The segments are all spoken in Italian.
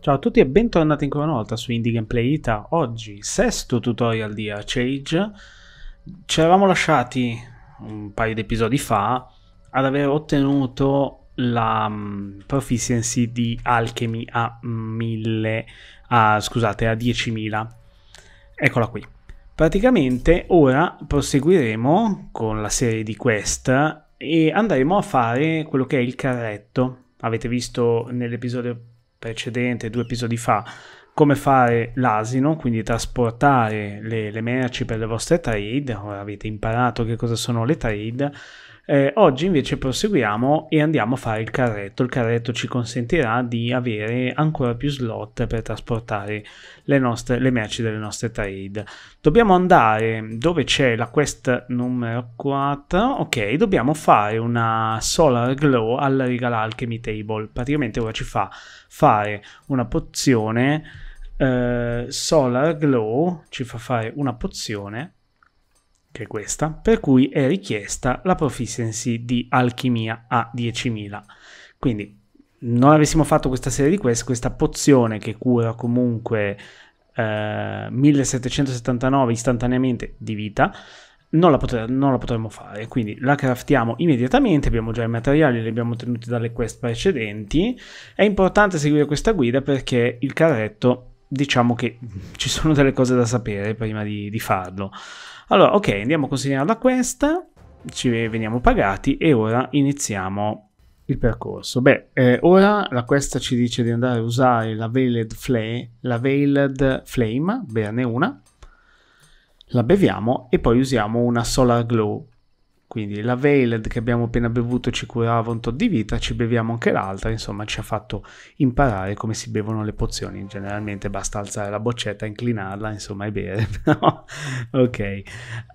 Ciao a tutti e bentornati ancora una volta su Indie Gameplay Ita. Oggi, sesto tutorial di Archage. Ci eravamo lasciati un paio di episodi fa ad aver ottenuto la um, proficiency di Alchemy a 1000, a, scusate, a 10.000. Eccola qui. Praticamente ora proseguiremo con la serie di quest e andremo a fare quello che è il carretto. Avete visto nell'episodio precedente, due episodi fa, come fare l'asino, quindi trasportare le, le merci per le vostre trade, ora avete imparato che cosa sono le trade, eh, oggi invece proseguiamo e andiamo a fare il carretto. Il carretto ci consentirà di avere ancora più slot per trasportare le, nostre, le merci delle nostre trade. Dobbiamo andare dove c'è la quest numero 4. Ok, dobbiamo fare una Solar Glow alla Regal Alchemy Table. Praticamente ora ci fa fare una pozione. Eh, Solar Glow ci fa fare una pozione che è questa, per cui è richiesta la proficiency di alchimia a 10.000. Quindi non avessimo fatto questa serie di quest, questa pozione che cura comunque eh, 1779 istantaneamente di vita, non la, potre- non la, potremmo fare. Quindi la craftiamo immediatamente, abbiamo già i materiali, li abbiamo tenuti dalle quest precedenti. È importante seguire questa guida perché il carretto, diciamo che ci sono delle cose da sapere prima di, di farlo. Allora, ok, andiamo a consegnare consegnarla questa, ci veniamo pagati e ora iniziamo il percorso. Beh, eh, ora la questa ci dice di andare a usare la Veiled, Flame, la Veiled Flame, berne una, la beviamo e poi usiamo una Solar Glow quindi la Veiled che abbiamo appena bevuto ci curava un tot di vita, ci beviamo anche l'altra, insomma ci ha fatto imparare come si bevono le pozioni. Generalmente basta alzare la boccetta, inclinarla, insomma e bere. ok,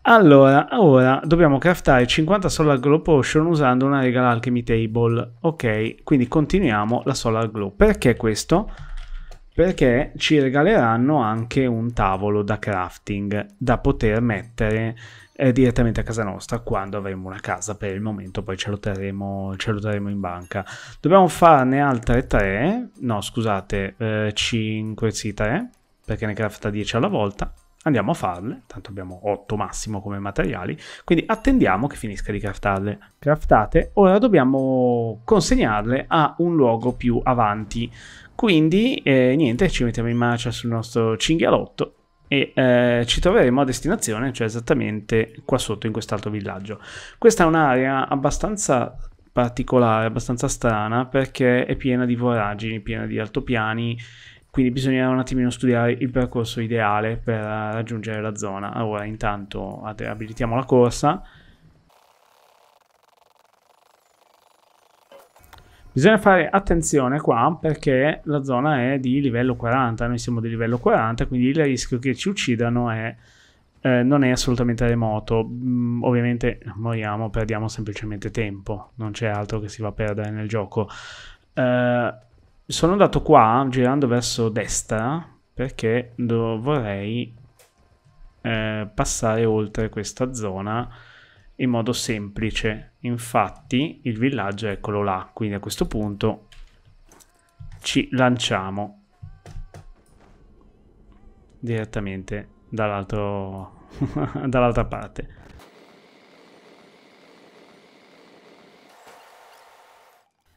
allora ora dobbiamo craftare 50 Solar Glow Potion usando una regal Alchemy Table. Ok, quindi continuiamo la Solar Glow. Perché questo? Perché ci regaleranno anche un tavolo da crafting da poter mettere eh, direttamente a casa nostra quando avremo una casa per il momento poi ce lo terremo, ce lo terremo in banca dobbiamo farne altre 3 no scusate eh, 5 sì 3 perché ne crafta 10 alla volta andiamo a farle tanto abbiamo 8 massimo come materiali quindi attendiamo che finisca di craftarle craftate ora dobbiamo consegnarle a un luogo più avanti quindi eh, niente ci mettiamo in marcia sul nostro cinghialotto e eh, ci troveremo a destinazione, cioè esattamente qua sotto in quest'altro villaggio. Questa è un'area abbastanza particolare, abbastanza strana perché è piena di voragini, piena di altopiani, quindi bisognerà un attimino studiare il percorso ideale per raggiungere la zona. Ora intanto abilitiamo la corsa Bisogna fare attenzione qua perché la zona è di livello 40, noi siamo di livello 40, quindi il rischio che ci uccidano è, eh, non è assolutamente remoto. Mm, ovviamente moriamo, perdiamo semplicemente tempo, non c'è altro che si va a perdere nel gioco. Eh, sono andato qua, girando verso destra, perché vorrei eh, passare oltre questa zona in modo semplice. Infatti il villaggio è eccolo là, quindi a questo punto ci lanciamo direttamente dall'altro dall'altra parte.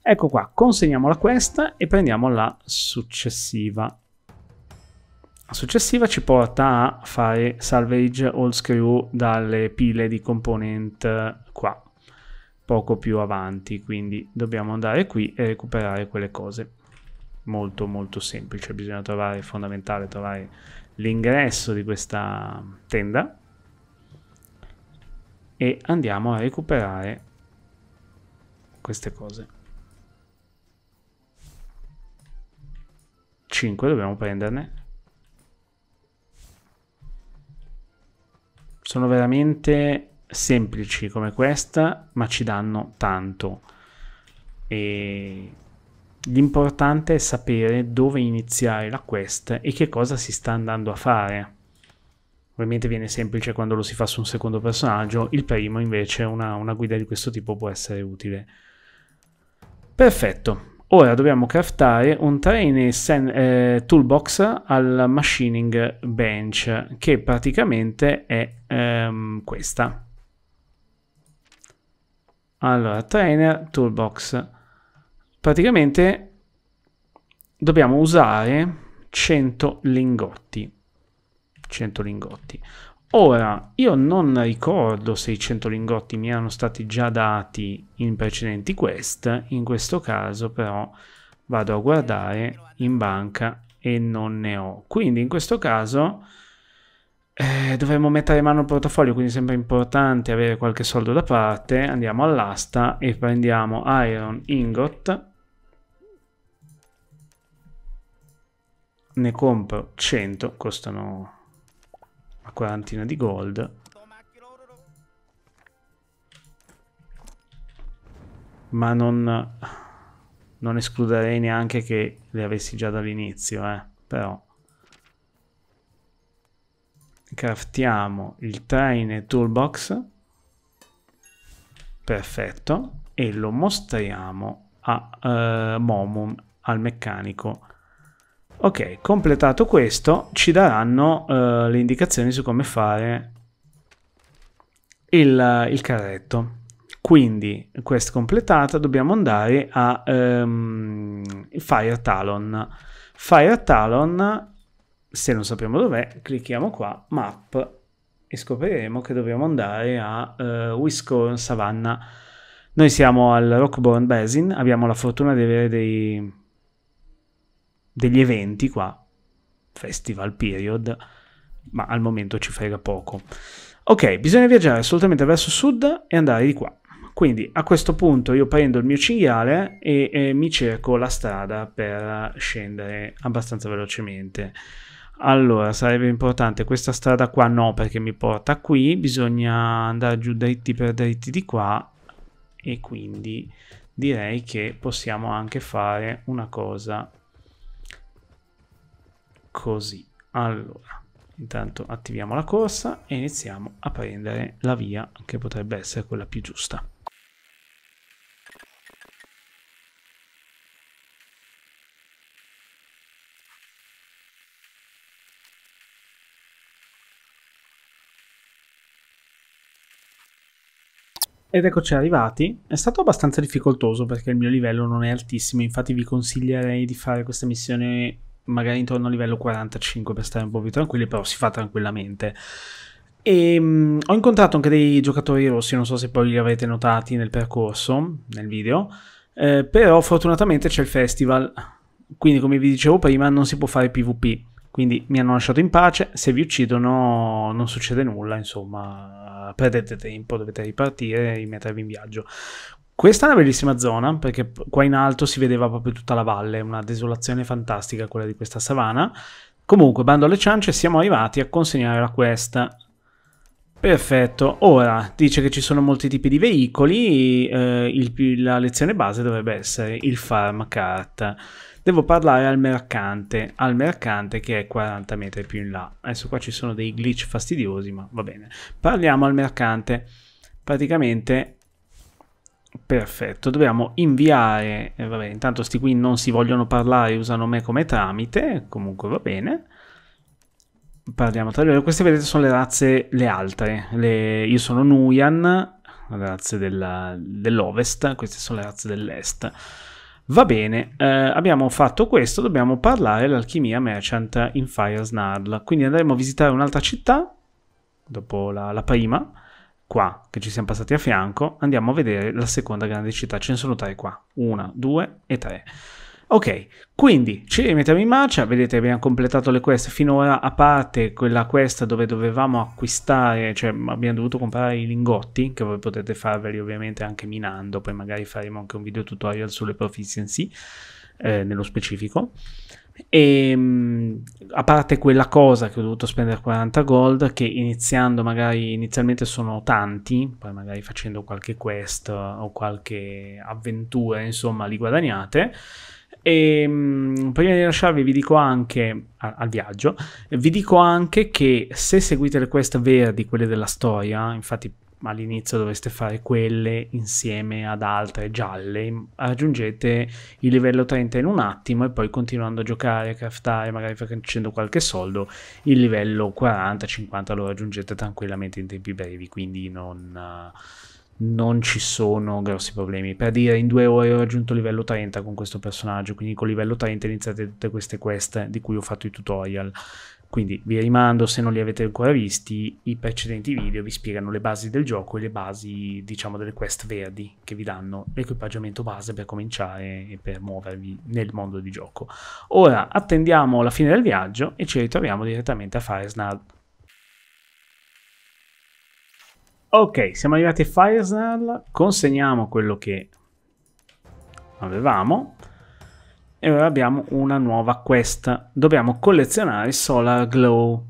Ecco qua, consegniamo la questa e prendiamo la successiva successiva ci porta a fare salvage all screw dalle pile di component eh, qua poco più avanti quindi dobbiamo andare qui e recuperare quelle cose molto molto semplice bisogna trovare è fondamentale trovare l'ingresso di questa tenda e andiamo a recuperare queste cose 5 dobbiamo prenderne Sono veramente semplici come questa, ma ci danno tanto. E l'importante è sapere dove iniziare la quest e che cosa si sta andando a fare. Ovviamente viene semplice quando lo si fa su un secondo personaggio, il primo invece una, una guida di questo tipo può essere utile. Perfetto, Ora dobbiamo craftare un trainee eh, toolbox al machining bench che praticamente è ehm, questa. Allora, trainer toolbox. Praticamente dobbiamo usare 100 lingotti. 100 lingotti. Ora, io non ricordo se i 100 lingotti mi erano stati già dati in precedenti quest, in questo caso però vado a guardare in banca e non ne ho. Quindi in questo caso eh, dovremmo mettere in mano il portafoglio, quindi sembra importante avere qualche soldo da parte. Andiamo all'asta e prendiamo Iron Ingot. Ne compro 100, costano quarantina di gold. Ma non, non escluderei neanche che le avessi già dall'inizio, eh. Però craftiamo il trainer toolbox perfetto e lo mostriamo a uh, Momum al meccanico Ok, completato questo ci daranno uh, le indicazioni su come fare il, il carretto. Quindi, quest completata, dobbiamo andare a um, Fire Talon. Fire Talon, se non sappiamo dov'è, clicchiamo qua, Map, e scopriremo che dobbiamo andare a uh, eh, Wisconsin Savannah. Noi siamo al Rockbourne Basin, abbiamo la fortuna di avere dei degli eventi qua, festival period, ma al momento ci frega poco. Ok, bisogna viaggiare assolutamente verso sud e andare di qua. Quindi a questo punto io prendo il mio cinghiale e, e mi cerco la strada per scendere abbastanza velocemente. Allora, sarebbe importante questa strada qua no perché mi porta qui, bisogna andare giù dritti per dritti di qua e quindi direi che possiamo anche fare una cosa così. Allora, intanto attiviamo la corsa e iniziamo a prendere la via che potrebbe essere quella più giusta. Ed eccoci arrivati, è stato abbastanza difficoltoso perché il mio livello non è altissimo, infatti vi consiglierei di fare questa missione magari intorno a livello 45 per stare un po' più tranquilli, però si fa tranquillamente. E, ehm, mh, ho incontrato anche dei giocatori rossi, non so se poi li avrete notati nel percorso, nel video, eh, però fortunatamente c'è il festival, quindi come vi dicevo prima non si può fare PvP, quindi mi hanno lasciato in pace, se vi uccidono non succede nulla, insomma, perdete tempo, dovete ripartire e rimettervi in viaggio. Questa è una bellissima zona perché qua in alto si vedeva proprio tutta la valle, una desolazione fantastica quella di questa savana. Comunque, bando alle ciance, siamo arrivati a consegnare la quest. Perfetto, ora dice che ci sono molti tipi di veicoli, eh, il, la lezione base dovrebbe essere il farm cart. Devo parlare al mercante, al mercante che è 40 metri più in là. Adesso qua ci sono dei glitch fastidiosi, ma va bene. Parliamo al mercante. Praticamente Perfetto, dobbiamo inviare, eh, vabbè, intanto sti qui non si vogliono parlare, usano me come tramite, comunque va bene. Parliamo tra loro, queste vedete sono le razze, le altre, le, io sono Nuyan, le razze dell'ovest, queste sono le razze dell'est. Va bene, eh, abbiamo fatto questo, dobbiamo parlare l'alchimia merchant in Fire Snarl, quindi andremo a visitare un'altra città, dopo la, la prima, qua che ci siamo passati a fianco, andiamo a vedere la seconda grande città. Ce ne sono tre qua, una, due e tre. Ok, quindi ci rimettiamo in marcia, vedete abbiamo completato le quest finora, a parte quella quest dove dovevamo acquistare, cioè abbiamo dovuto comprare i lingotti, che voi potete farveli ovviamente anche minando, poi magari faremo anche un video tutorial sulle proficiency, eh, nello specifico. E, ehm, a parte quella cosa che ho dovuto spendere 40 gold, che iniziando magari inizialmente sono tanti, poi magari facendo qualche quest eh, o qualche avventura, insomma, li guadagnate. E ehm, prima di lasciarvi vi dico anche al viaggio, vi dico anche che se seguite le quest verdi, quelle della storia, infatti ma all'inizio dovreste fare quelle insieme ad altre gialle, raggiungete il livello 30 in un attimo e poi continuando a giocare, a craftare, magari facendo qualche soldo, il livello 40-50 lo raggiungete tranquillamente in tempi brevi, quindi non... Uh, non ci sono grossi problemi. Per dire, in due ore ho raggiunto livello 30 con questo personaggio, quindi con livello 30 iniziate tutte queste quest di cui ho fatto i tutorial. Quindi vi rimando, se non li avete ancora visti, i precedenti video vi spiegano le basi del gioco e le basi, diciamo, delle quest verdi che vi danno l'equipaggiamento base per cominciare e per muovervi nel mondo di gioco. Ora attendiamo la fine del viaggio e ci ritroviamo direttamente a fare Snarl Ok, siamo arrivati a Firesnarl, consegniamo quello che avevamo e ora abbiamo una nuova quest. Dobbiamo collezionare Solar Glow.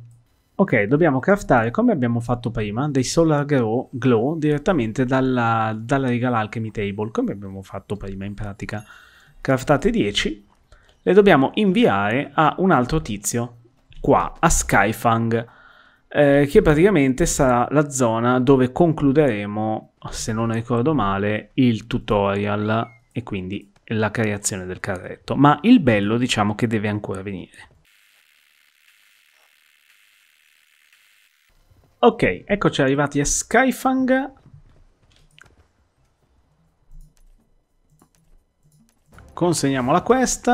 Ok, dobbiamo craftare, come abbiamo fatto prima, dei Solar Glow, glow direttamente dalla, dalla riga Alchemy Table, come abbiamo fatto prima in pratica. Craftate 10, le dobbiamo inviare a un altro tizio, qua, a Skyfang eh, che praticamente sarà la zona dove concluderemo, se non ricordo male, il tutorial e quindi la creazione del carretto. Ma il bello diciamo che deve ancora venire. Ok, eccoci arrivati a Skyfang. Consegniamo la quest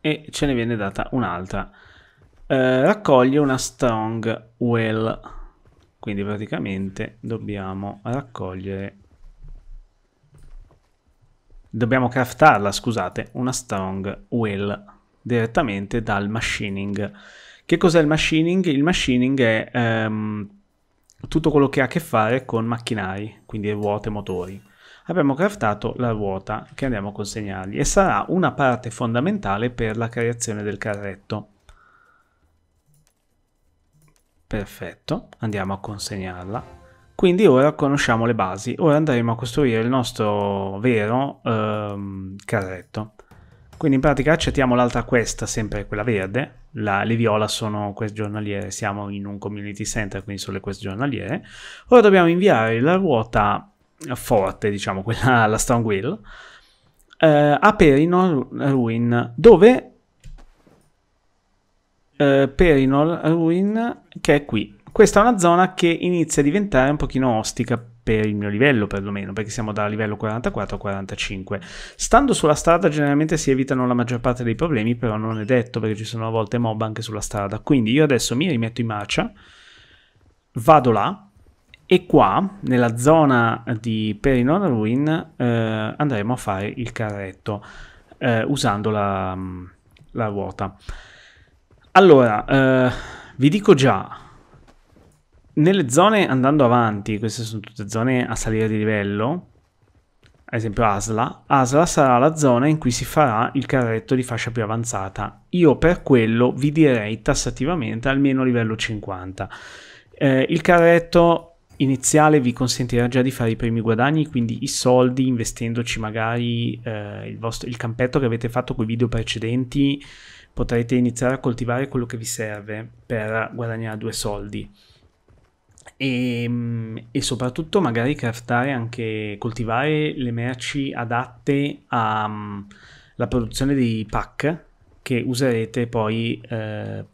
e ce ne viene data un'altra. Eh, raccoglie una strong well. Quindi praticamente dobbiamo raccogliere... Dobbiamo craftarla, scusate, una strong well direttamente dal machining. Che cos'è il machining? Il machining è ehm, tutto quello che ha a che fare con macchinari, quindi ruote, motori abbiamo craftato la ruota che andiamo a consegnargli e sarà una parte fondamentale per la creazione del carretto. Perfetto, andiamo a consegnarla. Quindi ora conosciamo le basi, ora andremo a costruire il nostro vero ehm, carretto. Quindi in pratica accettiamo l'altra questa, sempre quella verde, la, le viola sono quest giornaliere, siamo in un community center, quindi sono le quest giornaliere. Ora dobbiamo inviare la ruota forte, diciamo, quella, la strong wheel, eh, a Perino Ruin, dove eh, Perinol Ruin che è qui. Questa è una zona che inizia a diventare un pochino ostica per il mio livello perlomeno, perché siamo da livello 44 a 45. Stando sulla strada generalmente si evitano la maggior parte dei problemi, però non è detto perché ci sono a volte mob anche sulla strada. Quindi io adesso mi rimetto in marcia, vado là e qua, nella zona di Perinon Ruin, eh, andremo a fare il carretto eh, usando la, la ruota. Allora, eh, vi dico già, nelle zone andando avanti, queste sono tutte zone a salire di livello, ad esempio Asla, Asla sarà la zona in cui si farà il carretto di fascia più avanzata. Io per quello vi direi tassativamente almeno livello 50. Eh, il carretto iniziale vi consentirà già di fare i primi guadagni, quindi i soldi investendoci magari eh, il, vostro, il campetto che avete fatto con i video precedenti potrete iniziare a coltivare quello che vi serve per guadagnare due soldi. E, ehm, e, soprattutto magari craftare anche coltivare le merci adatte alla mm, produzione di pack che userete poi eh,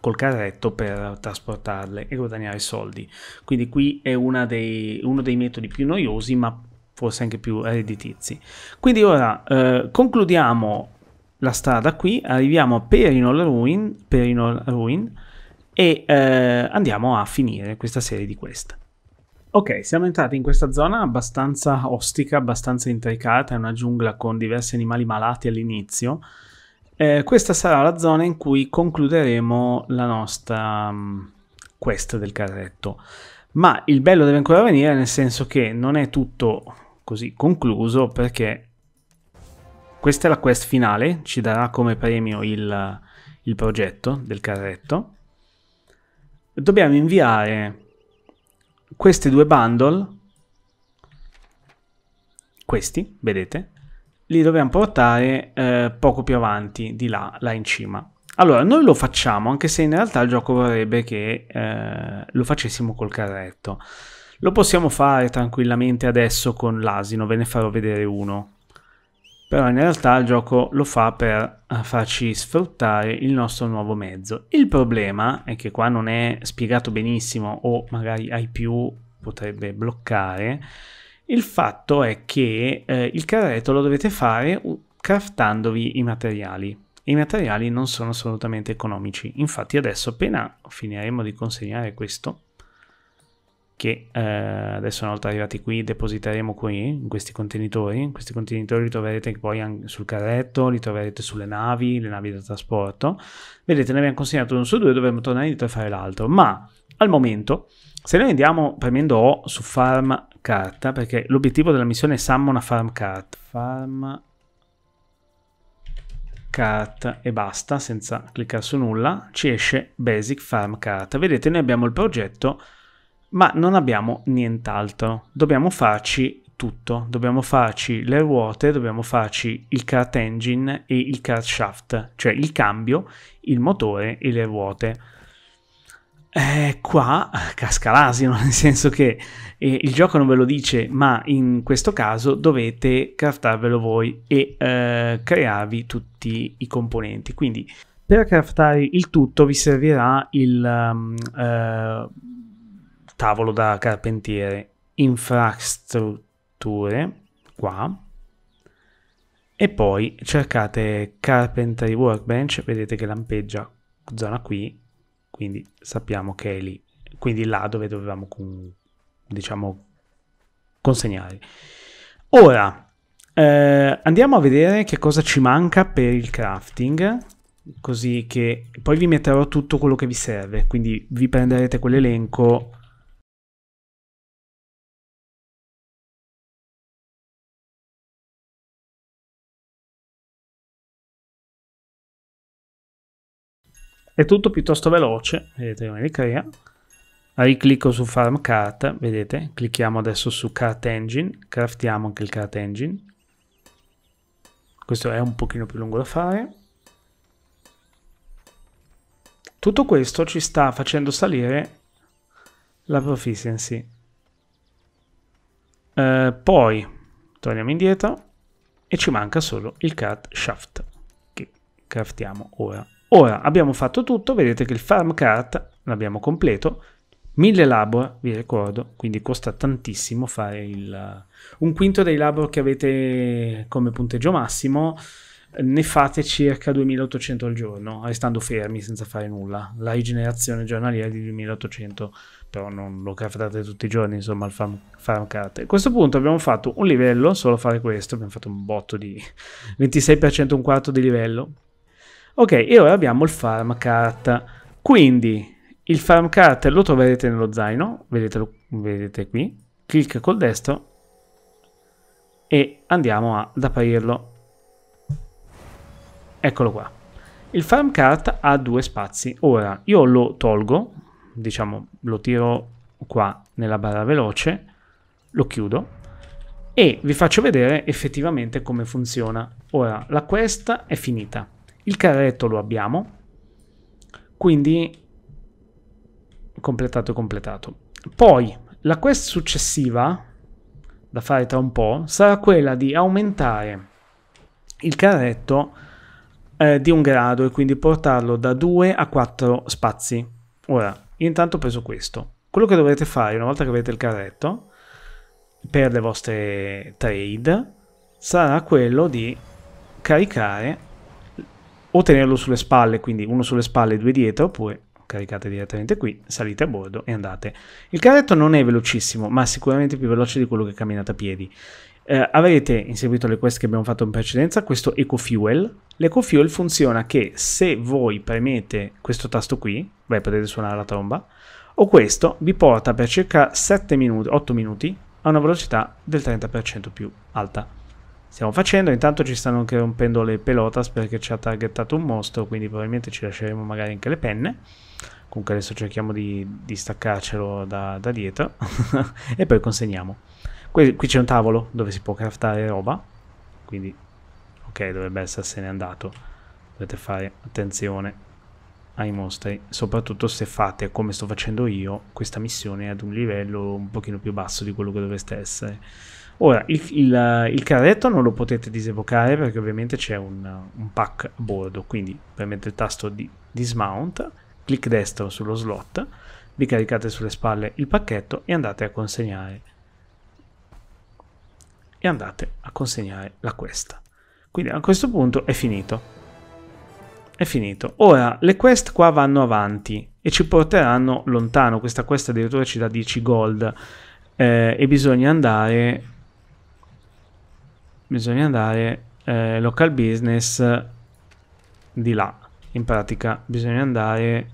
col carretto per trasportarle e guadagnare soldi quindi qui è dei, uno dei metodi più noiosi ma forse anche più redditizi quindi ora eh, concludiamo la strada qui, arriviamo a Perinol Ruin, Perinol Ruin e eh, andiamo a finire questa serie di quest. Ok, siamo entrati in questa zona abbastanza ostica, abbastanza intricata, è una giungla con diversi animali malati all'inizio. Eh, questa sarà la zona in cui concluderemo la nostra um, quest del carretto. Ma il bello deve ancora venire nel senso che non è tutto così concluso perché questa è la quest finale, ci darà come premio il, il progetto del carretto. Dobbiamo inviare queste due bundle, questi, vedete, li dobbiamo portare eh, poco più avanti, di là, là in cima. Allora, noi lo facciamo, anche se in realtà il gioco vorrebbe che eh, lo facessimo col carretto. Lo possiamo fare tranquillamente adesso con l'asino, ve ne farò vedere uno però in realtà il gioco lo fa per eh, farci sfruttare il nostro nuovo mezzo. Il problema è che qua non è spiegato benissimo o magari ai più potrebbe bloccare, il fatto è che eh, il carretto lo dovete fare craftandovi i materiali. I materiali non sono assolutamente economici, infatti adesso appena finiremo di consegnare questo che eh, adesso una volta arrivati qui depositeremo qui in questi contenitori in questi contenitori li troverete poi anche sul carretto li troverete sulle navi le navi da trasporto vedete ne abbiamo consegnato uno su due dovremmo tornare indietro e fare l'altro ma al momento se noi andiamo premendo O su farm carta perché l'obiettivo della missione è summona farm cart farm cart e basta senza cliccare su nulla ci esce basic farm cart vedete noi abbiamo il progetto ma non abbiamo nient'altro. Dobbiamo farci tutto, dobbiamo farci le ruote, dobbiamo farci il kart engine e il kart shaft, cioè il cambio, il motore e le ruote. Eh, qua casca l'asino, nel senso che eh, il gioco non ve lo dice, ma in questo caso dovete craftarvelo voi e eh, crearvi tutti i componenti. Quindi per craftare il tutto vi servirà il um, tavolo da carpentiere, infrastrutture, qua, e poi cercate Carpentry Workbench, vedete che lampeggia zona qui, quindi sappiamo che è lì, quindi là dove dovevamo, diciamo, consegnare. Ora, eh, andiamo a vedere che cosa ci manca per il crafting, così che poi vi metterò tutto quello che vi serve, quindi vi prenderete quell'elenco È tutto piuttosto veloce, vedete come ricrea. Riclicco su Farm Cart, vedete, clicchiamo adesso su Cart Engine, craftiamo anche il Cart Engine. Questo è un pochino più lungo da fare. Tutto questo ci sta facendo salire la proficiency. Eh, poi torniamo indietro e ci manca solo il Cart Shaft che craftiamo ora. Ora abbiamo fatto tutto, vedete che il farm cart l'abbiamo completo, 1000 labor, vi ricordo, quindi costa tantissimo fare il, un quinto dei labor che avete come punteggio massimo, ne fate circa 2800 al giorno, restando fermi senza fare nulla. La rigenerazione giornaliera è di 2800, però non lo craftate tutti i giorni, insomma, il farm, farm cart. A questo punto abbiamo fatto un livello, solo fare questo, abbiamo fatto un botto di 26%, un quarto di livello, Ok, e ora abbiamo il farm cart. Quindi il farm cart lo troverete nello zaino, vedetelo, vedete qui, clic col destro e andiamo ad aprirlo. Eccolo qua. Il farm cart ha due spazi. Ora io lo tolgo, diciamo lo tiro qua nella barra veloce, lo chiudo e vi faccio vedere effettivamente come funziona. Ora la quest è finita il carretto lo abbiamo, quindi completato completato. Poi la quest successiva da fare tra un po' sarà quella di aumentare il carretto eh, di un grado e quindi portarlo da 2 a 4 spazi. Ora, io intanto ho preso questo. Quello che dovrete fare una volta che avete il carretto per le vostre trade sarà quello di caricare o tenerlo sulle spalle, quindi uno sulle spalle e due dietro, oppure caricate direttamente qui, salite a bordo e andate. Il carretto non è velocissimo, ma sicuramente più veloce di quello che camminate a piedi. Eh, avrete, in seguito alle quest che abbiamo fatto in precedenza, questo EcoFuel. L'EcoFuel funziona che se voi premete questo tasto qui, beh potete suonare la tromba, o questo vi porta per circa 7 minuti, 8 minuti a una velocità del 30% più alta stiamo facendo. Intanto ci stanno anche rompendo le pelotas perché ci ha targettato un mostro, quindi probabilmente ci lasceremo magari anche le penne. Comunque adesso cerchiamo di, di staccarcelo da, da dietro e poi consegniamo. Qui, qui c'è un tavolo dove si può craftare roba, quindi ok dovrebbe essersene andato. Dovete fare attenzione ai mostri, soprattutto se fate come sto facendo io questa missione ad un livello un pochino più basso di quello che dovreste essere Ora, il, il, il, carretto non lo potete disevocare perché ovviamente c'è un, un pack a bordo, quindi premete il tasto di dismount, clic destro sullo slot, vi caricate sulle spalle il pacchetto e andate a consegnare. E andate a consegnare la questa. Quindi a questo punto è finito. È finito. Ora, le quest qua vanno avanti e ci porteranno lontano. Questa quest addirittura ci dà 10 gold eh, e bisogna andare bisogna andare eh, local business di là in pratica bisogna andare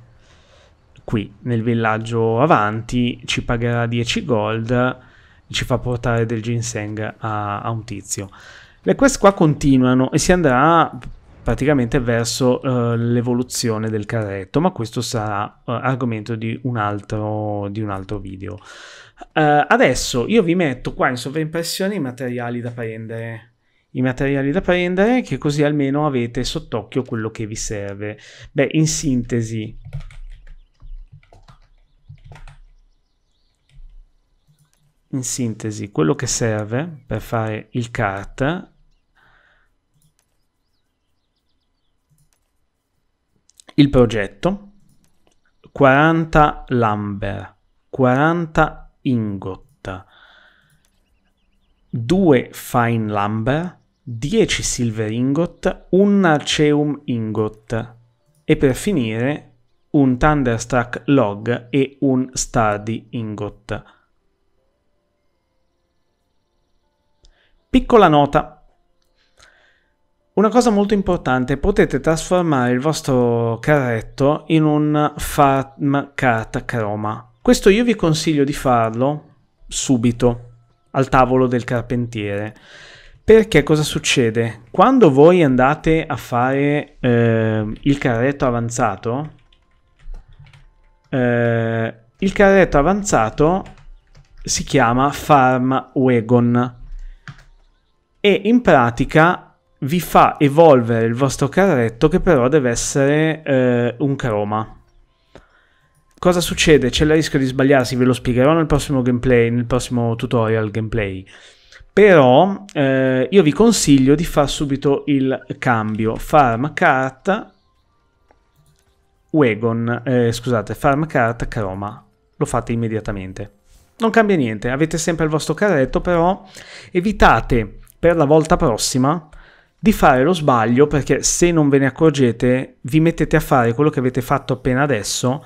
qui nel villaggio avanti ci pagherà 10 gold ci fa portare del ginseng a, a un tizio le quest qua continuano e si andrà praticamente verso uh, l'evoluzione del carretto, ma questo sarà uh, argomento di un altro, di un altro video. Uh, adesso io vi metto qua in sovraimpressione i materiali da prendere i materiali da prendere che così almeno avete sott'occhio quello che vi serve. Beh, in sintesi in sintesi quello che serve per fare il cart Il progetto 40 lamber, 40 ingot, 2 fine lamber, 10 silver ingot, un arceum ingot e per finire un Thunderstruck log e un Stardy ingot. Piccola nota. Una cosa molto importante, potete trasformare il vostro carretto in un farm cart chroma. Questo io vi consiglio di farlo subito al tavolo del carpentiere. Perché cosa succede? Quando voi andate a fare eh, il carretto avanzato, eh, il carretto avanzato si chiama Farm Wagon e in pratica vi fa evolvere il vostro carretto che però deve essere eh, un croma. Cosa succede? C'è il rischio di sbagliarsi, ve lo spiegherò nel prossimo gameplay, nel prossimo tutorial gameplay. Però eh, io vi consiglio di fare subito il cambio. Farm cart wagon, eh, scusate, farm cart croma. Lo fate immediatamente. Non cambia niente, avete sempre il vostro carretto, però evitate per la volta prossima di fare lo sbaglio perché se non ve ne accorgete vi mettete a fare quello che avete fatto appena adesso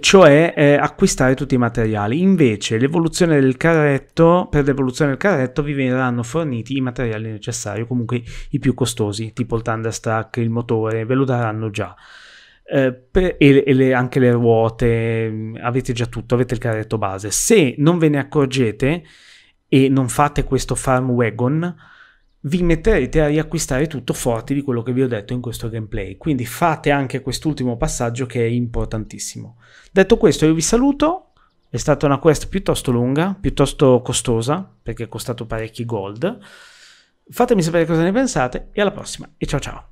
cioè eh, acquistare tutti i materiali invece l'evoluzione del carretto per l'evoluzione del carretto vi verranno forniti i materiali necessari comunque i più costosi tipo il thunderstruck il motore ve lo daranno già eh, per, e, e le, anche le ruote mm, avete già tutto avete il carretto base se non ve ne accorgete e non fate questo farm wagon vi metterete a riacquistare tutto forti di quello che vi ho detto in questo gameplay. Quindi fate anche quest'ultimo passaggio che è importantissimo. Detto questo io vi saluto, è stata una quest piuttosto lunga, piuttosto costosa, perché è costato parecchi gold. Fatemi sapere cosa ne pensate e alla prossima e ciao ciao!